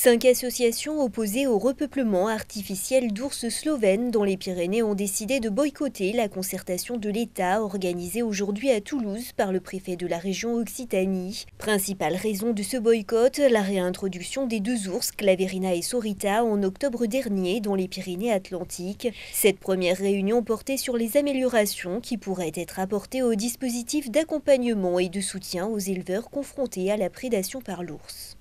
Cinq associations opposées au repeuplement artificiel d'ours slovènes dans les Pyrénées ont décidé de boycotter la concertation de l'État organisée aujourd'hui à Toulouse par le préfet de la région Occitanie. Principale raison de ce boycott, la réintroduction des deux ours Claverina et Sorita en octobre dernier dans les Pyrénées-Atlantiques. Cette première réunion portait sur les améliorations qui pourraient être apportées aux dispositifs d'accompagnement et de soutien aux éleveurs confrontés à la prédation par l'ours.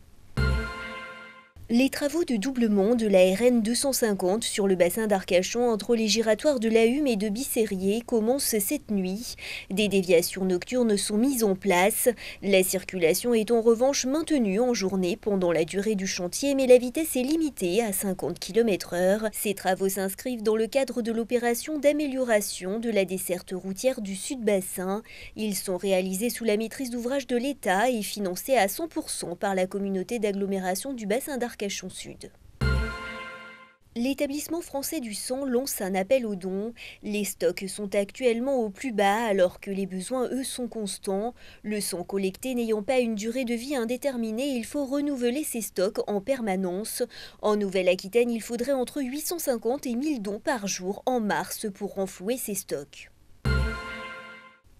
Les travaux de doublement de la RN 250 sur le bassin d'Arcachon entre les giratoires de la Hume et de Bissérier commencent cette nuit. Des déviations nocturnes sont mises en place. La circulation est en revanche maintenue en journée pendant la durée du chantier, mais la vitesse est limitée à 50 km/h. Ces travaux s'inscrivent dans le cadre de l'opération d'amélioration de la desserte routière du Sud-Bassin. Ils sont réalisés sous la maîtrise d'ouvrage de l'État et financés à 100% par la communauté d'agglomération du bassin d'Arcachon. Cachon Sud. L'établissement français du sang lance un appel aux dons. Les stocks sont actuellement au plus bas alors que les besoins, eux, sont constants. Le sang collecté n'ayant pas une durée de vie indéterminée, il faut renouveler ses stocks en permanence. En Nouvelle-Aquitaine, il faudrait entre 850 et 1000 dons par jour en mars pour renflouer ses stocks.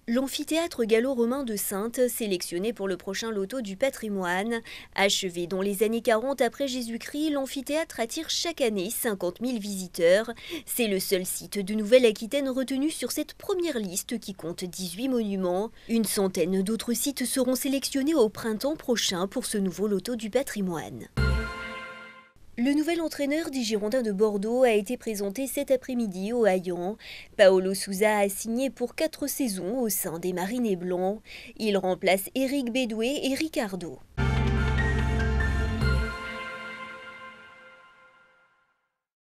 L'amphithéâtre gallo-romain de Sainte, sélectionné pour le prochain loto du patrimoine. Achevé dans les années 40 après Jésus-Christ, l'amphithéâtre attire chaque année 50 000 visiteurs. C'est le seul site de Nouvelle-Aquitaine retenu sur cette première liste qui compte 18 monuments. Une centaine d'autres sites seront sélectionnés au printemps prochain pour ce nouveau loto du patrimoine. Le nouvel entraîneur des Girondins de Bordeaux a été présenté cet après-midi au Haïan. Paolo Souza a signé pour quatre saisons au sein des Marinés Blancs. Il remplace Éric Bédoué et Ricardo.